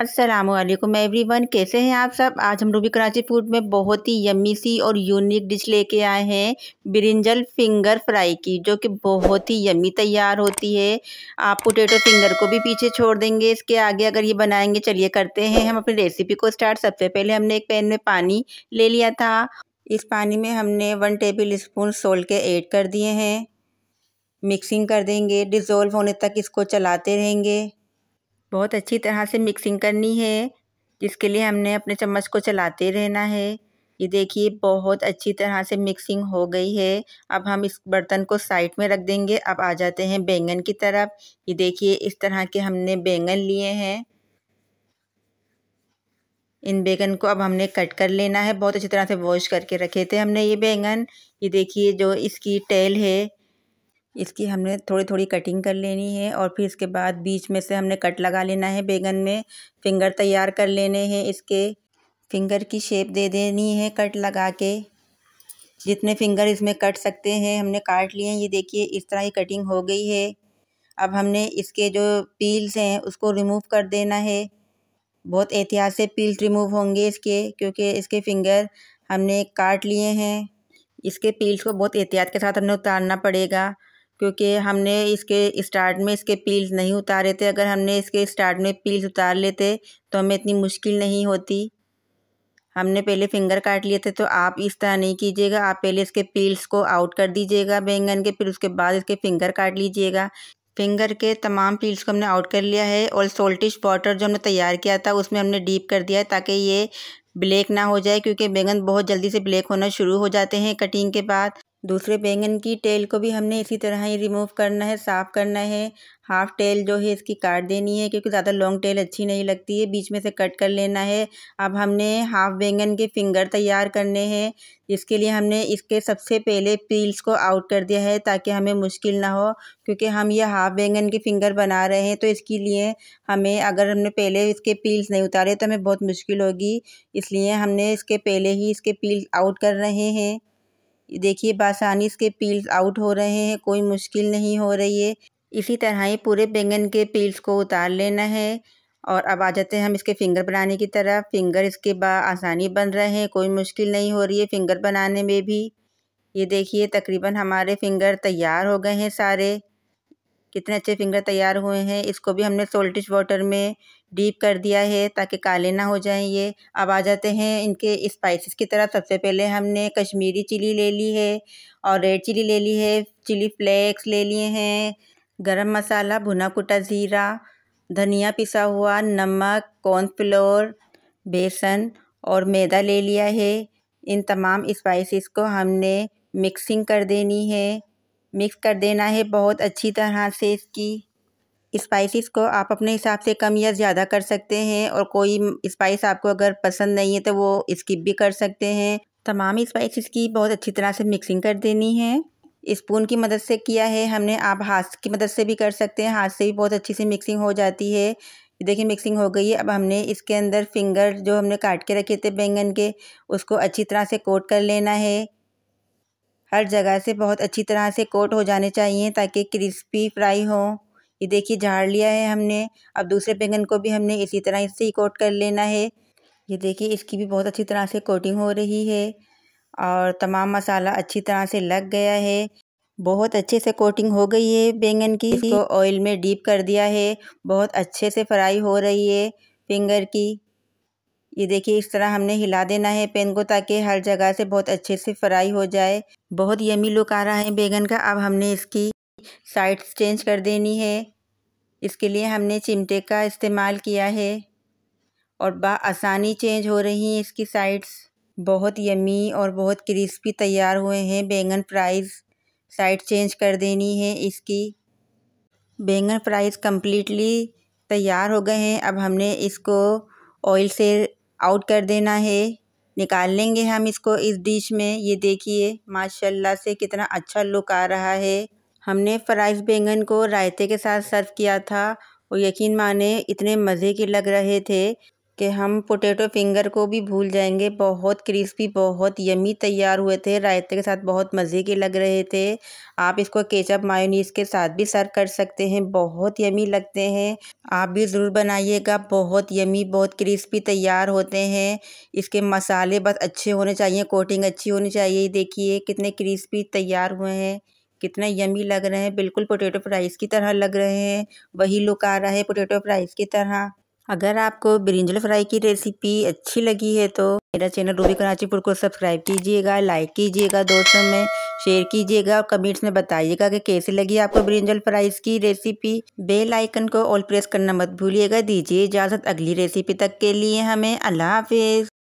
Aslam every one कैसे हैं आप सब आज हम रूबी कराची फूड में बहुत ही यम्मी सी और यूनिक डिश लेके आए हैं ब्रिंजल फिंगर फ्राई की जो कि बहुत ही यम्मी तैयार होती है आप पोटेटो फिंगर को भी पीछे छोड़ देंगे इसके आगे अगर ये बनाएंगे चलिए करते हैं हम अपनी रेसिपी को स्टार्ट सबसे पहले हमने एक पैन में पानी ले लिया था इस पानी में हमने वन टेबल स्पून सोल के ऐड कर दिए हैं मिक्सिंग कर देंगे डिज़ोल्व होने तक इसको चलाते रहेंगे बहुत अच्छी तरह से मिक्सिंग करनी है जिसके लिए हमने अपने चम्मच को चलाते रहना है ये देखिए बहुत अच्छी तरह से मिक्सिंग हो गई है अब हम इस बर्तन को साइड में रख देंगे अब आ जाते हैं बैंगन की तरफ ये देखिए इस तरह के हमने बैंगन लिए हैं इन बैंगन को अब हमने कट कर लेना है बहुत अच्छी तरह से वॉश करके रखे थे हमने ये बैंगन ये देखिए जो इसकी टेल है इसकी हमने थोड़ी थोड़ी कटिंग कर लेनी है और फिर इसके बाद बीच में से हमने कट लगा लेना है बैगन में फिंगर तैयार कर लेने हैं इसके फिंगर की शेप दे देनी है कट लगा के जितने फिंगर इसमें कट सकते हैं हमने काट लिए हैं ये देखिए इस तरह ही कटिंग हो गई है अब हमने इसके जो पील्स हैं उसको रिमूव कर देना है बहुत एहतियात से पील्स रिमूव होंगे इसके क्योंकि इसके फिंगर हमने काट लिए हैं इसके पील्स को बहुत एहतियात के साथ हमें उतारना पड़ेगा क्योंकि हमने इसके स्टार्ट में इसके पील्स नहीं उतारे थे अगर हमने इसके स्टार्ट में पील्स उतार लेते तो हमें इतनी मुश्किल नहीं होती हमने पहले फिंगर काट लिए थे तो आप इस तरह नहीं कीजिएगा आप पहले इसके पील्स को आउट कर दीजिएगा बैंगन के फिर उसके बाद इसके फिंगर काट लीजिएगा फिंगर के तमाम पील्स को हमने आउट कर लिया है और सोल्टिश वाटर जो हमने तैयार किया था उसमें हमने डीप कर दिया है ताकि ये ब्लैक ना हो जाए क्योंकि बैंगन बहुत जल्दी से ब्लैक होना शुरू हो जाते हैं कटिंग के बाद दूसरे बैंगन की टेल को भी हमने इसी तरह ही रिमूव करना है साफ़ करना है हाफ़ टेल जो है इसकी काट देनी है क्योंकि ज़्यादा लॉन्ग टेल अच्छी नहीं लगती है बीच में से कट कर लेना है अब हमने हाफ़ बैंगन के फिंगर तैयार करने हैं इसके लिए हमने इसके सबसे पहले पील्स को आउट कर दिया है ताकि हमें मुश्किल ना हो क्योंकि हम ये हाफ़ बैंगन के फिंगर बना रहे हैं तो इसके लिए हमें अगर हमने पहले इसके पील्स नहीं उतारे तो हमें बहुत मुश्किल होगी इसलिए हमने इसके पहले ही इसके पील्स आउट कर रहे हैं देखिए बासानी इसके पील्स आउट हो रहे हैं कोई मुश्किल नहीं हो रही है इसी तरह ही पूरे बैंगन के पील्स को उतार लेना है और अब आ जाते हैं हम इसके फिंगर बनाने की तरफ फिंगर इसके बा आसानी बन रहे हैं कोई मुश्किल नहीं हो रही है फिंगर बनाने में भी ये देखिए तकरीबन हमारे फिंगर तैयार हो गए हैं सारे कितने अच्छे फिंगर तैयार हुए हैं इसको भी हमने सोल्टिश वाटर में डीप कर दिया है ताकि काले ना हो जाएं ये अब आ जाते हैं इनके स्पाइसेस की तरफ सबसे पहले हमने कश्मीरी चिली ले ली है और रेड चिली ले ली है चिली फ्लेक्स ले लिए हैं गरम मसाला भुना कुटा ज़ीरा धनिया पिसा हुआ नमक कॉर्नफ्लोर बेसन और मैदा ले लिया है इन तमाम स्पाइसेस को हमने मिक्सिंग कर देनी है मिक्स कर देना है बहुत अच्छी तरह से इसकी स्पाइसेस को आप अपने हिसाब से कम या ज़्यादा कर सकते हैं और कोई स्पाइस आपको अगर पसंद नहीं है तो वो स्किप भी कर सकते हैं तमाम स्पाइसेस की बहुत अच्छी तरह से मिक्सिंग कर देनी है स्पून की मदद से किया है हमने आप हाथ की मदद से भी कर सकते हैं हाथ से भी बहुत अच्छी सी मिक्सिंग हो जाती है देखिए मिक्सिंग हो गई है अब हमने इसके अंदर फिंगर जो हमने काट के रखे थे बैंगन के उसको अच्छी तरह से कोट कर लेना है हर जगह से बहुत अच्छी तरह से कोट हो जाने चाहिए ताकि क्रिस्पी फ्राई हो ये देखिए झाड़ लिया है हमने अब दूसरे बैंगन को भी हमने इसी तरह इससे ही कोट कर लेना है ये देखिए इसकी भी बहुत अच्छी तरह से कोटिंग हो रही है और तमाम मसाला अच्छी तरह से लग गया है बहुत अच्छे से कोटिंग हो गई है बैंगन की इसको ऑयल में डीप कर दिया है बहुत अच्छे से फ्राई हो रही है फिंगर की ये देखिए इस तरह हमने हिला देना है पेन को ताकि हर जगह से बहुत अच्छे से फ्राई हो जाए बहुत यमी लुक आ रहा है बैगन का अब हमने इसकी साइड्स चेंज कर देनी है इसके लिए हमने चिमटे का इस्तेमाल किया है और आसानी चेंज हो रही हैं इसकी साइड्स बहुत यमी और बहुत क्रिस्पी तैयार हुए हैं बैंगन फ्राइज़ साइड चेंज कर देनी है इसकी बैंगन फ्राइज़ कम्प्लीटली तैयार हो गए हैं अब हमने इसको ऑयल से आउट कर देना है निकाल लेंगे हम इसको इस डिश में ये देखिए माशाल्लाह से कितना अच्छा लुक आ रहा है हमने फ्राइज बैंगन को रायते के साथ सर्व किया था और यकीन माने इतने मज़े के लग रहे थे कि हम पोटैटो फिंगर को भी भूल जाएंगे बहुत क्रिस्पी बहुत यमी तैयार हुए थे रायते के साथ बहुत मज़े के लग रहे थे आप इसको केचप मायोनीज़ के साथ भी सर्व कर सकते हैं बहुत यमी लगते हैं आप भी ज़रूर बनाइएगा बहुत यमी बहुत क्रिस्पी तैयार होते हैं इसके मसाले बस अच्छे होने चाहिए कोटिंग अच्छी होनी चाहिए देखिए कितने क्रिस्पी तैयार हुए हैं कितने यमी लग रहे हैं बिल्कुल पोटैटो फ्राइज़ की तरह लग रहे हैं वही लुक आ रहा है पोटैटो फ्राइज़ की तरह अगर आपको ब्रिंजल फ्राई की रेसिपी अच्छी लगी है तो मेरा चैनल रूबी कराचीपुर को सब्सक्राइब कीजिएगा लाइक कीजिएगा दोस्तों में शेयर कीजिएगा और कमेंट्स में बताइएगा कि कैसी लगी आपको ब्रिंजल फ्राइज की रेसिपी बेल आइकन को ऑल प्रेस करना मत भूलिएगा दीजिए इजाज़त अगली रेसिपी तक के लिए हमें अल्लाह हाफिज़